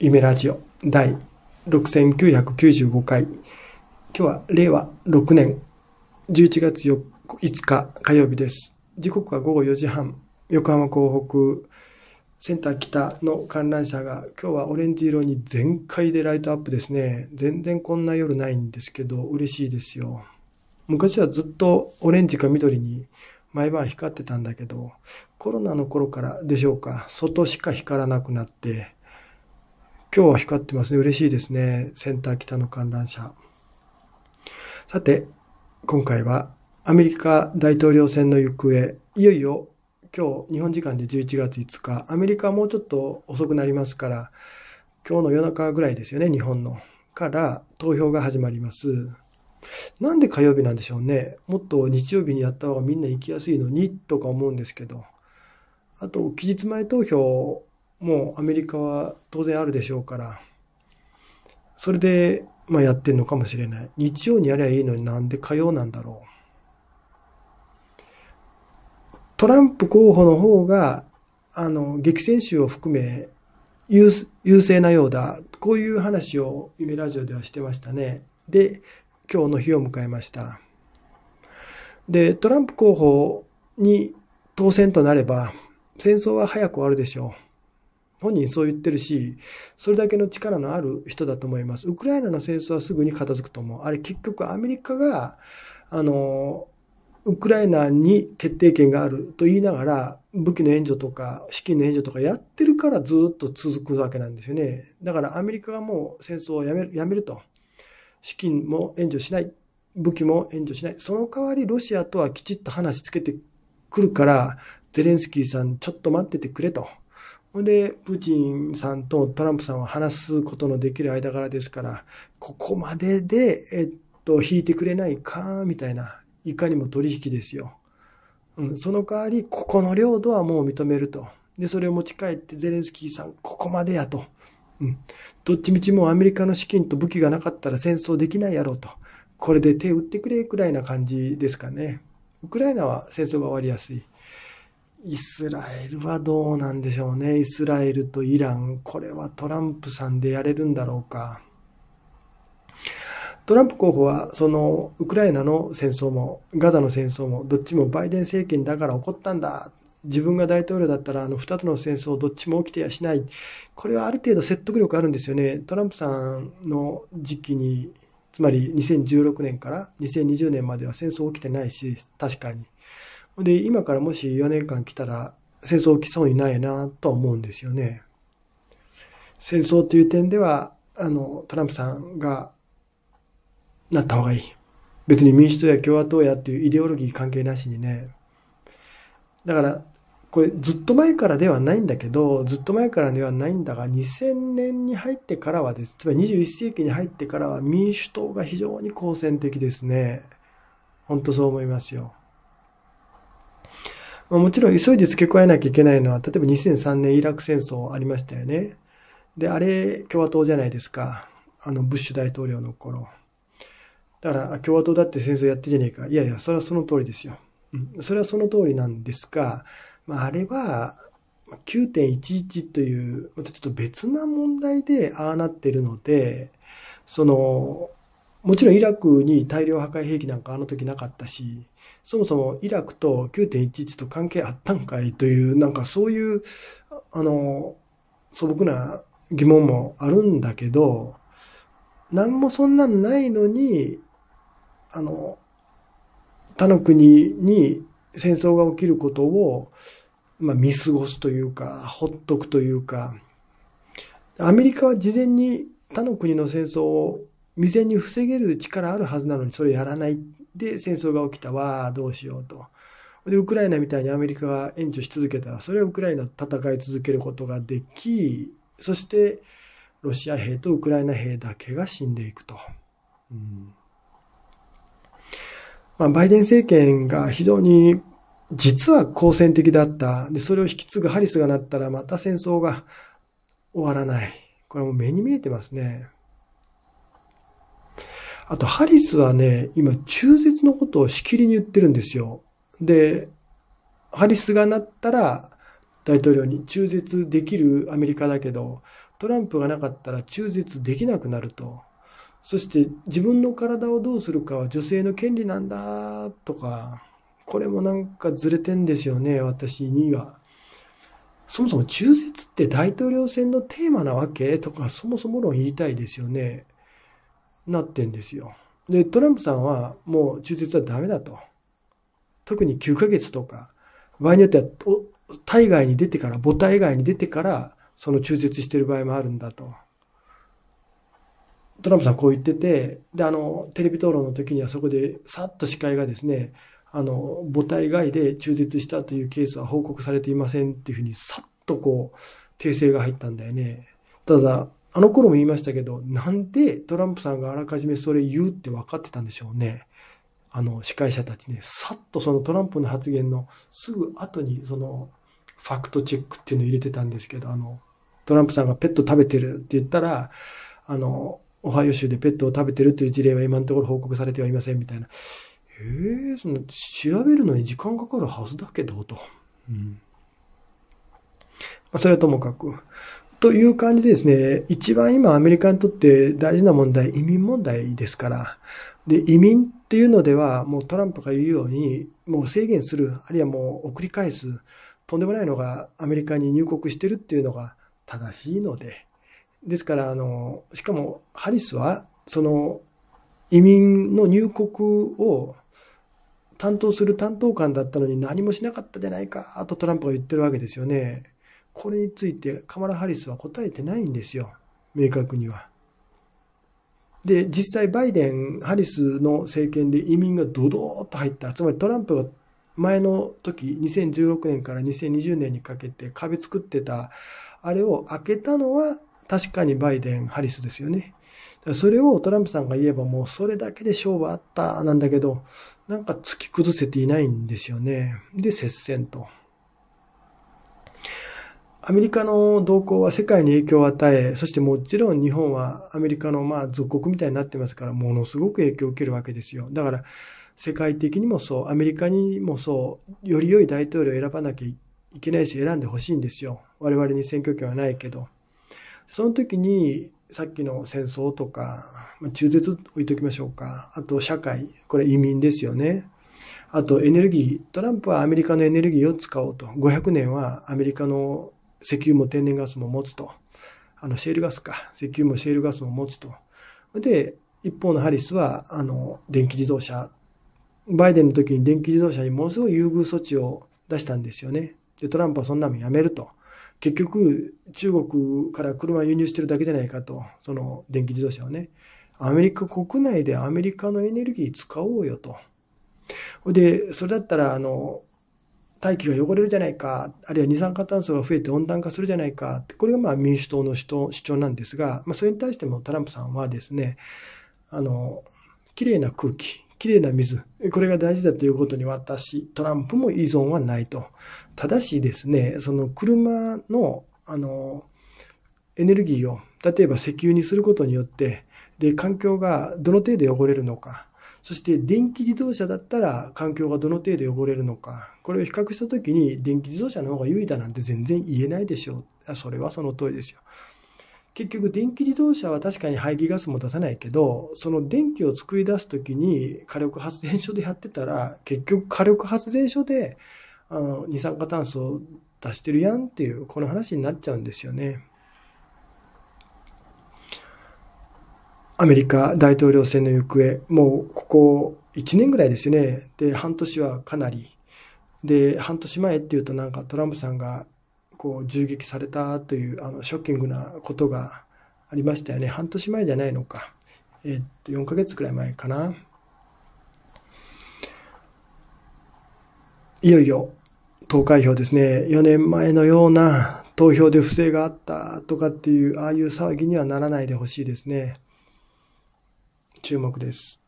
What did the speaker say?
夢ラジオ第6995回。今日は令和6年11月4 5日火曜日です。時刻は午後4時半、横浜港北センター北の観覧車が今日はオレンジ色に全開でライトアップですね。全然こんな夜ないんですけど嬉しいですよ。昔はずっとオレンジか緑に毎晩光ってたんだけど、コロナの頃からでしょうか、外しか光らなくなって、今日は光ってますね。嬉しいですね。センター北の観覧車。さて、今回はアメリカ大統領選の行方、いよいよ今日日本時間で11月5日、アメリカはもうちょっと遅くなりますから、今日の夜中ぐらいですよね、日本の。から投票が始まります。なんで火曜日なんでしょうね。もっと日曜日にやった方がみんな行きやすいのにとか思うんですけど。あと、期日前投票もうアメリカは当然あるでしょうから、それで、まあ、やってるのかもしれない。日曜にやりゃいいのになんで火曜なんだろう。トランプ候補の方が、あの、激戦州を含め優、優勢なようだ。こういう話を夢ラジオではしてましたね。で、今日の日を迎えました。で、トランプ候補に当選となれば、戦争は早く終わるでしょう。本人そう言ってるし、それだけの力のある人だと思います。ウクライナの戦争はすぐに片付くと思う。あれ結局アメリカが、あの、ウクライナに決定権があると言いながら、武器の援助とか、資金の援助とかやってるからずっと続くわけなんですよね。だからアメリカがもう戦争をやめるやめると。資金も援助しない。武器も援助しない。その代わりロシアとはきちっと話つけてくるから、ゼレンスキーさんちょっと待っててくれと。ほんで、プーチンさんとトランプさんは話すことのできる間柄ですから、ここまでで、えっと、引いてくれないか、みたいな、いかにも取引ですよ。うん、その代わり、ここの領土はもう認めると。で、それを持ち帰って、ゼレンスキーさん、ここまでやと。うん。どっちみちもうアメリカの資金と武器がなかったら戦争できないやろうと。これで手打ってくれくらいな感じですかね。ウクライナは戦争が終わりやすい。イスラエルはどうなんでしょうね。イスラエルとイラン、これはトランプさんでやれるんだろうか。トランプ候補は、その、ウクライナの戦争も、ガザの戦争も、どっちもバイデン政権だから起こったんだ。自分が大統領だったら、あの、二つの戦争どっちも起きてやしない。これはある程度説得力あるんですよね。トランプさんの時期に、つまり2016年から2020年までは戦争起きてないし、確かに。で、今からもし4年間来たら戦争起きそうにないなと思うんですよね。戦争という点では、あの、トランプさんがなった方がいい。別に民主党や共和党やっていうイデオロギー関係なしにね。だから、これずっと前からではないんだけど、ずっと前からではないんだが、2000年に入ってからはです。つまり21世紀に入ってからは民主党が非常に好戦的ですね。ほんとそう思いますよ。まあ、もちろん急いで付け加えなきゃいけないのは、例えば2003年イラク戦争ありましたよね。で、あれ、共和党じゃないですか。あの、ブッシュ大統領の頃。だから、共和党だって戦争やってじゃねえか。いやいや、それはその通りですよ。うん、それはその通りなんですが、まあ、あれは、9.11という、またちょっと別な問題でああなってるので、その、もちろんイラクに大量破壊兵器なんかあの時なかったし、そもそもイラクと9.11と関係あったんかいという、なんかそういう、あの、素朴な疑問もあるんだけど、何もそんなんないのに、あの、他の国に戦争が起きることを、まあ、見過ごすというか、ほっとくというか、アメリカは事前に他の国の戦争を未然に防げる力あるはずなのにそれやらないで戦争が起きたわあどうしようと。でウクライナみたいにアメリカが援助し続けたらそれはウクライナと戦い続けることができそしてロシア兵とウクライナ兵だけが死んでいくと。うんまあ、バイデン政権が非常に実は好戦的だった。で、それを引き継ぐハリスがなったらまた戦争が終わらない。これも目に見えてますね。あと、ハリスはね、今、中絶のことをしきりに言ってるんですよ。で、ハリスがなったら、大統領に中絶できるアメリカだけど、トランプがなかったら中絶できなくなると。そして自分の体をどうするかは女性の権利なんだとか、これもなんかずれてんですよね、私には。そもそも中絶って大統領選のテーマなわけとか、そもそも論言いたいですよね。なってんですよ。で、トランプさんはもう中絶はダメだと。特に9ヶ月とか、場合によっては、体外に出てから、母体外に出てから、その中絶してる場合もあるんだと。トランプさんこう言ってて、で、あの、テレビ討論の時にはそこで、さっと司会がですね、あの、母体外で中絶したというケースは報告されていませんっていうふうに、さっとこう、訂正が入ったんだよね。ただ、あの頃も言いましたけど、なんでトランプさんがあらかじめそれ言うって分かってたんでしょうね。あの、司会者たちね、さっとそのトランプの発言のすぐ後に、その、ファクトチェックっていうのを入れてたんですけど、あの、トランプさんがペット食べてるって言ったら、あの、オハイオ州でペットを食べてるという事例は今のところ報告されてはいませんみたいな。えー、その、調べるのに時間かかるはずだけど、と。うん。まあ、それはともかく、という感じでですね、一番今アメリカにとって大事な問題、移民問題ですから、で、移民っていうのでは、もうトランプが言うように、もう制限する、あるいはもう送り返す、とんでもないのがアメリカに入国してるっていうのが正しいので、ですから、あの、しかもハリスは、その移民の入国を担当する担当官だったのに何もしなかったじゃないかとトランプが言ってるわけですよね。これについてカマラ・ハリスは答えてないんですよ。明確には。で、実際バイデン、ハリスの政権で移民がドドーっと入った。つまりトランプが前の時、2016年から2020年にかけて壁作ってた、あれを開けたのは確かにバイデン、ハリスですよね。それをトランプさんが言えばもうそれだけで勝負あったなんだけど、なんか突き崩せていないんですよね。で、接戦と。アメリカの動向は世界に影響を与え、そしてもちろん日本はアメリカのまあ属国みたいになってますから、ものすごく影響を受けるわけですよ。だから、世界的にもそう、アメリカにもそう、より良い大統領を選ばなきゃいけないし、選んでほしいんですよ。我々に選挙権はないけど。その時に、さっきの戦争とか、まあ、中絶置いときましょうか。あと、社会、これ移民ですよね。あと、エネルギー。トランプはアメリカのエネルギーを使おうと。500年はアメリカの石油も天然ガスも持つと。あの、シェールガスか。石油もシェールガスも持つと。で、一方のハリスは、あの、電気自動車。バイデンの時に電気自動車にものすごい優遇措置を出したんですよね。で、トランプはそんなのやめると。結局、中国から車輸入してるだけじゃないかと。その電気自動車をね。アメリカ国内でアメリカのエネルギー使おうよと。で、それだったら、あの、大気が汚れるじゃないか、あるいは二酸化炭素が増えて温暖化するじゃないか、これがまあ民主党の主張なんですが、まあ、それに対してもトランプさんはですね、あの、綺麗な空気、きれいな水、これが大事だということに私、トランプも依存はないと。ただしですね、その車の、あの、エネルギーを、例えば石油にすることによって、で、環境がどの程度汚れるのか、そして電気自動車だったら環境がどの程度汚れるのか、これを比較した時に電気自動車の方が優位だなんて全然言えないでしょう。それはその通りですよ。結局電気自動車は確かに排気ガスも出さないけどその電気を作り出す時に火力発電所でやってたら結局火力発電所であの二酸化炭素を出してるやんっていうこの話になっちゃうんですよね。アメリカ大統領選の行方、もうここ1年ぐらいですよね。で、半年はかなり。で、半年前っていうとなんかトランプさんがこう銃撃されたというあのショッキングなことがありましたよね。半年前じゃないのか。えー、っと、4ヶ月くらい前かな。いよいよ投開票ですね。4年前のような投票で不正があったとかっていう、ああいう騒ぎにはならないでほしいですね。注目です。